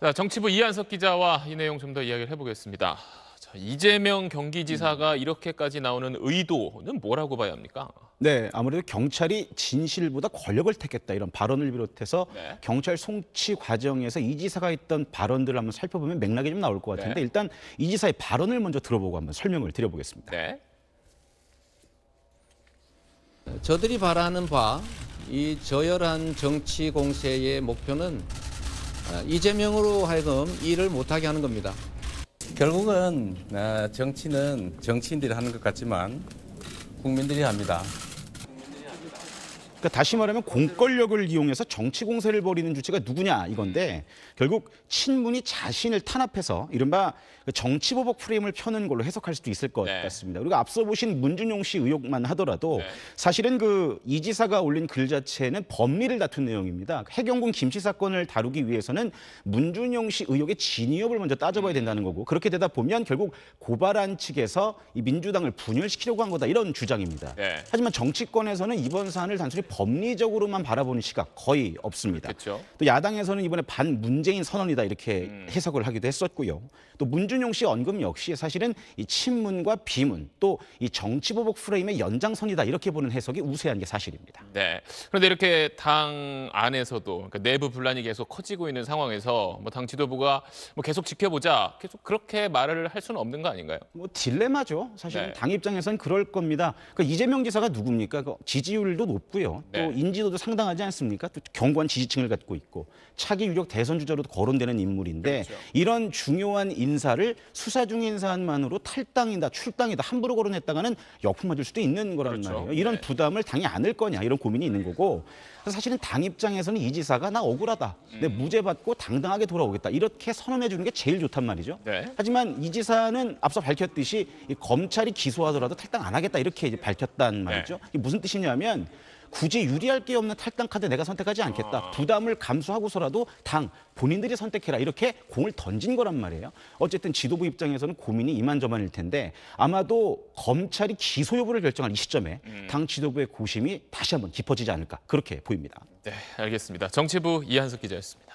자, 정치부 이한석 기자와 이 내용 좀 더 이야기를 해보겠습니다. 자, 이재명 경기지사가 이렇게까지 나오는 의도는 뭐라고 봐야 합니까? 네, 아무래도 경찰이 진실보다 권력을 택했다 이런 발언을 비롯해서 네. 경찰 송치 과정에서 이 지사가 했던 발언들을 한번 살펴보면 맥락이 좀 나올 것 같은데 네. 일단 이 지사의 발언을 먼저 들어보고 한번 설명을 드려보겠습니다. 네. 저들이 바라는 바이 저열한 정치 공세의 목표는 아, 이재명으로 하여금 일을 못하게 하는 겁니다. 결국은 아, 정치는 정치인들이 하는 것 같지만 국민들이 합니다. 그러니까 다시 말하면 공권력을 이용해서 정치 공세를 벌이는 주체가 누구냐 이건데 음. 결국 친문이 자신을 탄압해서 이른바 그 정치 보복 프레임을 펴는 걸로 해석할 수도 있을 것 네. 같습니다. 우리가 앞서 보신 문준용 씨 의혹만 하더라도 네. 사실은 그 이 지사가 올린 글 자체는 법리를 다툰 내용입니다. 해경군 김 씨 사건을 다루기 위해서는 문준용 씨 의혹의 진위업을 먼저 따져봐야 음. 된다는 거고 그렇게 되다 보면 결국 고발한 측에서 이 민주당을 분열시키려고 한 거다 이런 주장입니다. 네. 하지만 정치권에서는 이번 사안을 단순히 법리적으로만 바라보는 시각 거의 없습니다. 그렇죠또 야당에서는 이번에 반 문재인 선언이다 이렇게 음. 해석을 하기도 했었고요. 또 문준용 씨 언급 역시 사실은 이 친문과 비문 또 이 정치 보복 프레임의 연장선이다 이렇게 보는 해석이 우세한 게 사실입니다. 네. 그런데 이렇게 당 안에서도 그러니까 내부 분란이 계속 커지고 있는 상황에서 뭐당 지도부가 뭐 계속 지켜보자 계속 그렇게 말을 할 수는 없는 거 아닌가요? 뭐 딜레마죠. 사실 네. 당 입장에선 그럴 겁니다. 그러니까 이재명 지사가 누굽니까? 그 지지율도 높고요. 있 네. 또 인지도도 상당하지 않습니까? 또 견고한 지지층을 갖고 있고 차기 유력 대선 주자로도 거론되는 인물인데 그렇죠. 이런 중요한 인사를 수사 중인 사안만으로 탈당이다, 출당이다 함부로 거론했다가는 역풍 맞을 수도 있는 거란 그렇죠. 말이에요. 이런 네. 부담을 당이 안을 거냐 이런 고민이 있는 거고 사실은 당 입장에서는 이 지사가 나 억울하다, 음. 내 무죄 받고 당당하게 돌아오겠다 이렇게 선언해 주는 게 제일 좋단 말이죠. 네. 하지만 이 지사는 앞서 밝혔듯이 검찰이 기소하더라도 탈당 안 하겠다 이렇게 밝혔단 네. 말이죠. 이게 무슨 뜻이냐면 굳이 유리할 게 없는 탈당 카드 내가 선택하지 않겠다. 아. 부담을 감수하고서라도 당 본인들이 선택해라 이렇게 공을 던진 거란 말이에요. 어쨌든 지도부 입장에서는 고민이 이만저만일 텐데 아마도 검찰이 기소 여부를 결정한 이 시점에 음. 당 지도부의 고심이 다시 한번 깊어지지 않을까 그렇게 보입니다. 네, 알겠습니다. 정치부 이한석 기자였습니다.